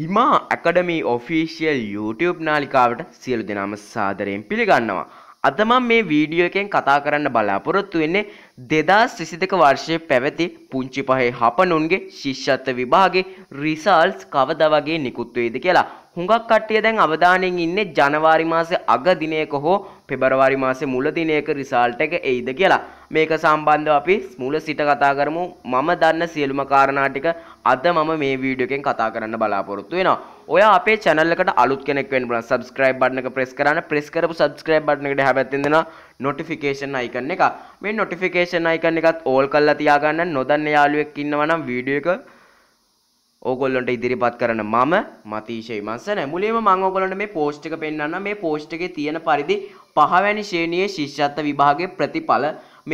හිමා ඇකඩමී official YouTube නාලිකාවට සියලු දෙනාම සාදරයෙන් පිළිගන්නවා. අදමම් මේ වීඩියෝ එකෙන් කතා කරන්න බලාපොරොත්තු වෙන්නේ දෙදස් සිසිදක වර්ෂය පැවැති පුංචි පහේ හපනුන්ගේ ශිෂ්‍යත්ව විභාගේ රිසල්ස් කවද වගේ නිකුත්වේද කියලා හුඟක් කට්ටිය දැන් අවධානයෙන් ඉන්නේ ජනවාරි මාසේ අග දිනයක හෝ පෙබරවාරි මාසේ මුල දිනයක රිසල්ට් එක එයිද කියලා. මේක සම්බන්ධව අපි මුල සිට කතා කරමු. මම දන්න සියලුම කාරණා ටික අද මම මේ වීඩියෝ එකෙන් කතා කරන්න බලාපොරොත්තු වෙනවා. ඔයා අපේ channel එකට අලුත් කෙනෙක් වෙන්න පුළුවන්. subscribe button එක press කරන්න. press කරපු subscribe button එකට එහා පැත්තෙන් දෙනවා notification icon එක. මේ notification icon එකත් all කරලා තියාගන්න. නොදන්න යාළුවෙක් ඉන්නවා නම් වීඩියෝ එක ඕගොල්ලොන්ට ඉදිරිපත් කරන මම මතීශය මන්සන මුලින්ම මං ඕගොලොන්ට මේ පෝස්ට් එක පෙන්වන්න මේ පෝස්ට් එකේ තියෙන පරිදි පහවැනි ශ්‍රේණියේ ශිෂ්‍යත්ව විභාගයේ ප්‍රතිඵල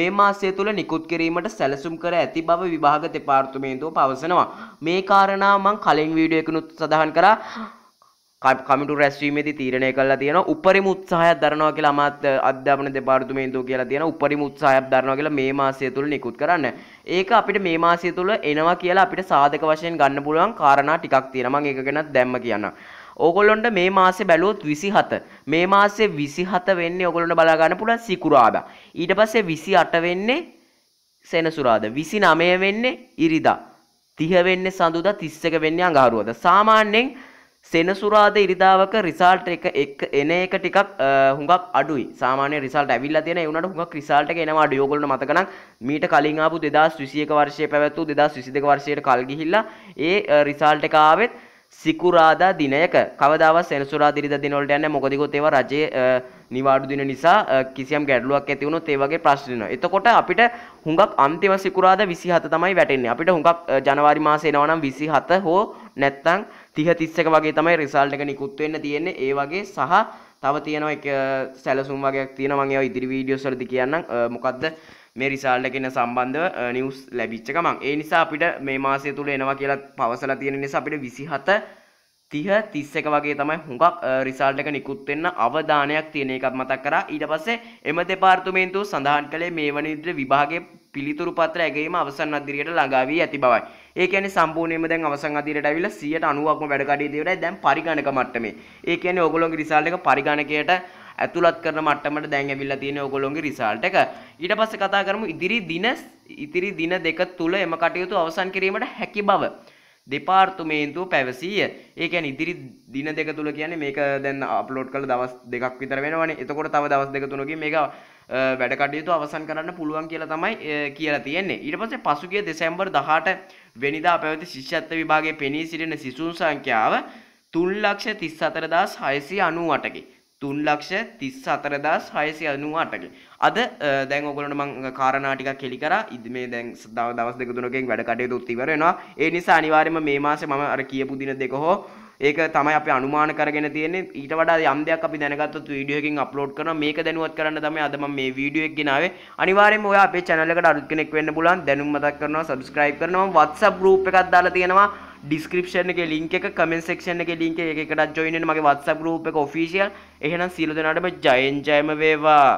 මේ මාසය තුළ නිකුත් කිරීමට සැලසුම් කර ඇති බව විභාග දෙපාර්තමේන්තුව පවසනවා. මේ කාරණා මං කලින් වීඩියෝ එකනුත් සඳහන් කරා කමිටු රැස්වීමේදී තීරණය කළා තියෙනවා උපරිම උත්සාහයක් දරනවා කියලා අමාත්‍ය අධ්‍යාපන දෙපාර්තමේන්තුව කියලා තියෙනවා උපරිම උත්සාහයක් දරනවා කියලා මේ මාසය තුල නිකුත් කරන්න. ඒක අපිට මේ මාසය තුල එනවා කියලා අපිට සාධක වශයෙන් ගන්න පුළුවන් කාරණා ටිකක් තියෙනවා. මම ඒක ගැනත් දැම්ම කියන්නම්. ඕගොල්ලොන්ට මේ මාසේ බැලුවොත් 27 මේ මාසේ 27 වෙන්නේ ඕගොල්ලොන්ට බලා ගන්න පුළුවන් සිකුරාදා. ඊට පස්සේ 28 වෙන්නේ සෙනසුරාදා. 29 වෙන්නේ ඉරිදා. 30 වෙන්නේ සඳුදා 31 වෙන්නේ අඟහරුවාදා. සාමාන්‍යයෙන් සෙනසුරාද ඉරිදාවක රිසාල්ට් එක එක් එන එක ටිකක් හුඟක් අඩුයි සාමාන්‍ය රිසල්ට් ඇවිල්ලා තියෙන ඒ උනාට හුඟක් රිසල්ට් එක එනවා අඩු ඕගොල්ලෝ මතක නම් මීට කලින් ආපු 2021 වර්ෂයේ පැවැත්වූ 2022 වර්ෂයට කල් ගිහිල්ලා ඒ රිසල්ට් එක ආවෙත් සිකුරාදා දිනයක කවදාවත් සෙනසුරාදා ඉරිදා දිනවලට යන්නේ මොකද ගොත් ඒවා රජයේ නිවාඩු දින නිසා කිසියම් ගැටලුවක් ඇති වුණොත් ඒ වගේ ප්‍රශ්න එනවා. එතකොට අපිට හුඟක් අන්තිම සිකුරාදා 27 තමයි වැටෙන්නේ. අපිට හුඟක් ජනවාරි මාසේ එනවා නම් 27 හෝ නැත්නම් තිහ තිස්සක වගේ තමයි රිසල්ට් එක නිකුත් වෙන්න තියෙන්නේ ඒ වගේ සහ තව තියෙනවා එක සැලසුම් වගේක් තියෙනවා මම ඒවා ඉදිරි වීඩියෝස් වලදී කියන්නම් මොකද්ද මේ රිසල්ට් එකේන සම්බන්ධව නිවුස් ලැබිච්ච ගමන් ඒ නිසා අපිට මේ මාසය තුල එනවා කියලා පවසලා තියෙන නිසා අපිට 27 30 31 වගේ තමයි හුඟක් රිසල්ට් එක නිකුත් වෙන්න අවධානයක් තියෙන එකත් මතක් කරා ඊට පස්සේ එම දෙපාර්තමේන්තුව සඳහන් කළේ මේ වන විදිහට විභාගයේ පිළිතුරු පත්‍ර ඇගීම අවසන් අදිරියට ළඟා වී ඇති බවයි. ඒ කියන්නේ සම්පූර්ණයෙන්ම දැන් අවසන් අදිරියට ඇවිල්ලා 90%ක්ම වැඩ කඩේ දේවලයි දැන් පරිගණක මට්ටමේ. ඒ කියන්නේ ඕගොල්ලෝගේ රිසල්ට් එක පරිගණකයට ඇතුළත් කරන මට්ටමට දැන් ඇවිල්ලා තියෙන ඕගොල්ලොන්ගේ රිසල්ට් එක. ඊට පස්සේ කතා කරමු ඉදිරි දින ඉදිරි දින දෙක තුල එම කටයුතු අවසන් කිරීමට හැකි බව. දෙපාර්තුමේන්තුව පැවසීය. ඒ කියන්නේ ඉදිරි දින දෙක තුල කියන්නේ මේක දැන් අප්ලෝඩ් කරලා දවස් දෙකක් විතර වෙනවනේ. එතකොට තව දවස් දෙක තුනකින් මේක වැඩ කටයුතු අවසන් කරන්න පුළුවන් කියලා තමයි කියලා තියෙන්නේ. ඊට පස්සේ පසුගිය දෙසැම්බර් 18 වෙනිදා පැවති ශිෂ්‍යත්ව විභාගයේ පෙනී සිටින සිසුන් සංඛ්‍යාව 3,34,698කි. තුන් ලක්ෂ තිස් අතරදස් හයසි අනුව අටකින් අද දැන් ඔගලට මං කාරණාටික කෙලි කර ඉදමේ දැන් සදාව දවස් දෙක තුනකින් වැඩ කටයුතු උත්තිවරෙනවා ඒ නිසා අනිවාර්යයෙන්ම මේ මාසේ මම අර කියපු දින දෙක හෝ ඒක තමයි අපි අනුමාන කරගෙන තියෙන්නේ ඊට වඩා යම් දෙයක් අපි දැනගත්තොත් වීඩියෝ එකකින් අප්ලෝඩ් කරනවා මේක දැනුවත් කරන්න තමයි අද මම මේ වීඩියෝ එක ගෙනාවේ අනිවාර්යයෙන්ම ඔයා අපේ channel එකට අලුත් කෙනෙක් වෙන්න පුළුවන් දැනුම් මතක් කරනවා subscribe කරනවා WhatsApp group එකක් දාලා තියෙනවා ඩිස්ක්‍රපෂන එක ලින්ක එක කමෙන් සක්ෂන එක ලින්ක එකටත් ජොයින මගේ වත්ස ගරුප් එක ෆිසිල් එහෙනම් සිලදනටම ජයන්ජයම වේවා